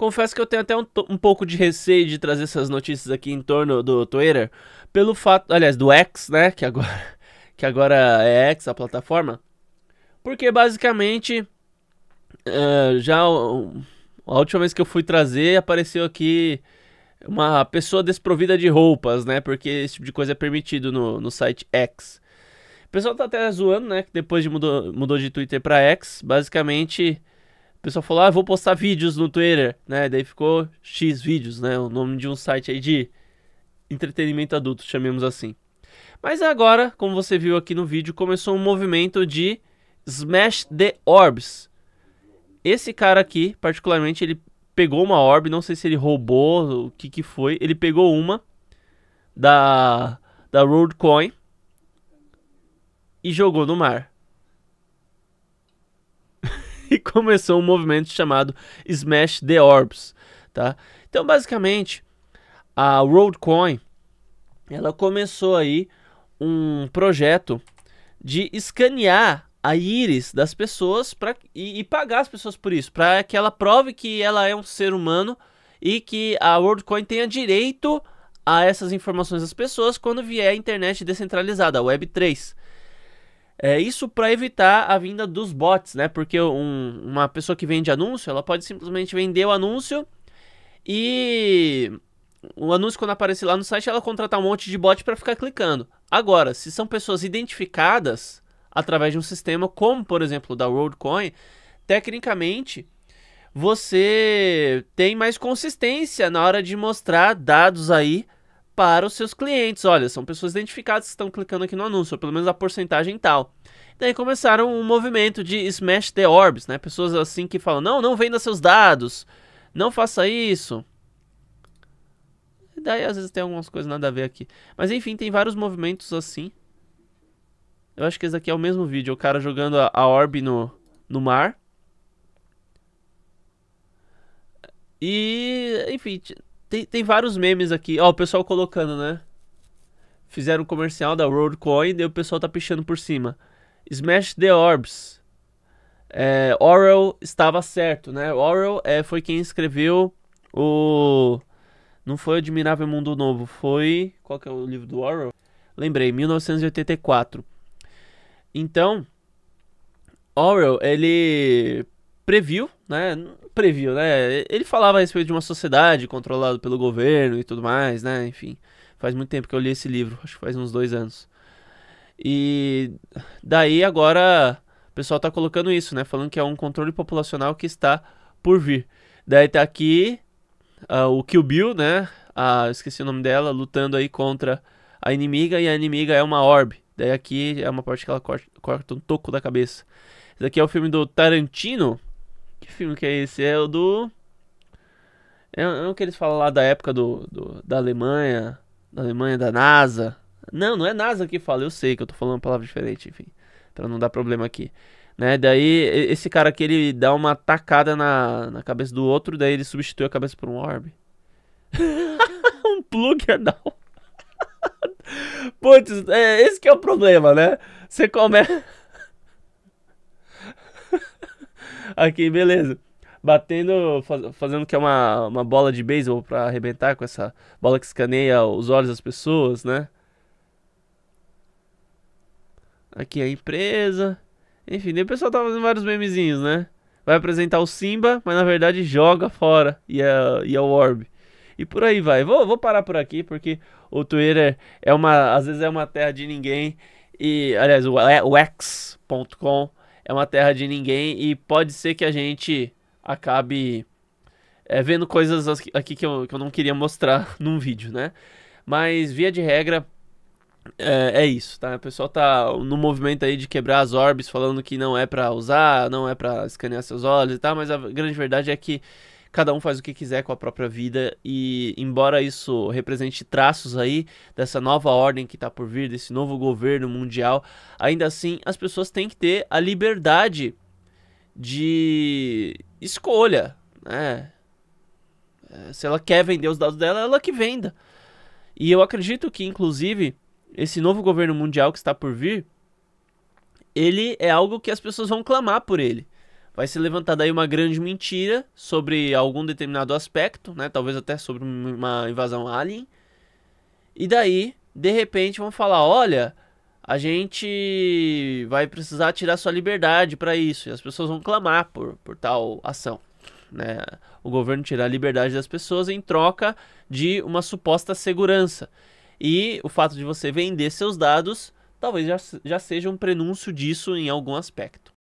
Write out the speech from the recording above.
Confesso que eu tenho até um, um, pouco de receio de trazer essas notícias aqui em torno do Twitter, pelo fato, aliás, do X, né, que agora, que agora é X a plataforma, porque basicamente uh, já uh, a última vez que eu fui trazer apareceu aqui uma pessoa desprovida de roupas, né, porque esse tipo de coisa é permitido no, no site X. O pessoal tá até zoando, né, que depois de mudou, mudou de Twitter para X, basicamente o pessoal falou, ah, vou postar vídeos no Twitter, né? Daí ficou X vídeos, né? O nome de um site aí de entretenimento adulto, chamemos assim. Mas agora, como você viu aqui no vídeo, começou um movimento de Smash the Orbs. Esse cara aqui, particularmente, ele pegou uma orb, não sei se ele roubou, o que que foi. Ele pegou uma da, da Road Coin e jogou no mar e começou um movimento chamado Smash the Orbs, tá? Então, basicamente, a WorldCoin, ela começou aí um projeto de escanear a íris das pessoas pra, e, e pagar as pessoas por isso, para que ela prove que ela é um ser humano e que a WorldCoin tenha direito a essas informações das pessoas quando vier a internet descentralizada, a Web3. É isso para evitar a vinda dos bots, né? Porque um, uma pessoa que vende anúncio, ela pode simplesmente vender o anúncio e o anúncio quando aparecer lá no site, ela contratar um monte de bot para ficar clicando. Agora, se são pessoas identificadas através de um sistema como, por exemplo, da WorldCoin, tecnicamente você tem mais consistência na hora de mostrar dados aí para os seus clientes. Olha, são pessoas identificadas que estão clicando aqui no anúncio, ou pelo menos a porcentagem tal. Daí começaram um movimento de smash the orbs, né? Pessoas assim que falam: "Não, não venda seus dados. Não faça isso." E daí às vezes tem algumas coisas nada a ver aqui. Mas enfim, tem vários movimentos assim. Eu acho que esse aqui é o mesmo vídeo, o cara jogando a, a orb no no mar. E, enfim, tem, tem vários memes aqui. Ó, o pessoal colocando, né? Fizeram um comercial da WorldCoin e o pessoal tá pichando por cima. Smash the Orbs. É, estava certo, né? Oral é, foi quem escreveu o... Não foi Admirável Mundo Novo, foi... Qual que é o livro do Oral? Lembrei, 1984. Então, Orwell, ele previu, né? previu, né? Ele falava a respeito de uma sociedade controlada pelo governo e tudo mais, né? Enfim, faz muito tempo que eu li esse livro, acho que faz uns dois anos. E daí agora o pessoal tá colocando isso, né? Falando que é um controle populacional que está por vir. Daí tá aqui uh, o Kill Bill, né? Ah, esqueci o nome dela, lutando aí contra a inimiga e a inimiga é uma orb. Daí aqui é uma parte que ela corta, corta um toco da cabeça. Esse daqui é o filme do Tarantino, que filme que é esse? É o do. É, o é que eles falam lá da época do, do, da Alemanha. Da Alemanha, da NASA. Não, não é NASA que fala, eu sei que eu tô falando uma palavra diferente, enfim. Pra não dar problema aqui. Né? Daí esse cara aqui ele dá uma tacada na, na cabeça do outro, daí ele substitui a cabeça por um orbe. um plug anal. Putz, é, esse que é o problema, né? Você começa. Aqui, beleza. Batendo, faz, fazendo que é uma, uma bola de beisebol pra arrebentar com essa bola que escaneia os olhos das pessoas, né? Aqui a empresa. Enfim, o pessoal tá fazendo vários memezinhos, né? Vai apresentar o Simba, mas na verdade joga fora e a, é, e é o Orb. E por aí vai. Vou, vou parar por aqui, porque o Twitter é uma. Às vezes é uma terra de ninguém. E, aliás, o, é o X.com é uma terra de ninguém e pode ser que a gente acabe é, vendo coisas aqui que eu, que eu não queria mostrar num vídeo, né? Mas via de regra, é, é, isso, tá? O pessoal tá no movimento aí de quebrar as orbes, falando que não é para usar, não é para escanear seus olhos e tal, mas a grande verdade é que cada um faz o que quiser com a própria vida e embora isso represente traços aí dessa nova ordem que está por vir, desse novo governo mundial, ainda assim as pessoas têm que ter a liberdade de escolha, né? É, se ela quer vender os dados dela, é ela que venda. E eu acredito que inclusive esse novo governo mundial que está por vir, ele é algo que as pessoas vão clamar por ele vai se levantar daí uma grande mentira sobre algum determinado aspecto, né? Talvez até sobre uma invasão alien. E daí, de repente, vão falar: olha, a gente vai precisar tirar sua liberdade para isso. E as pessoas vão clamar por, por tal ação. Né? O governo tirar a liberdade das pessoas em troca de uma suposta segurança. E o fato de você vender seus dados talvez já, já seja um prenúncio disso em algum aspecto.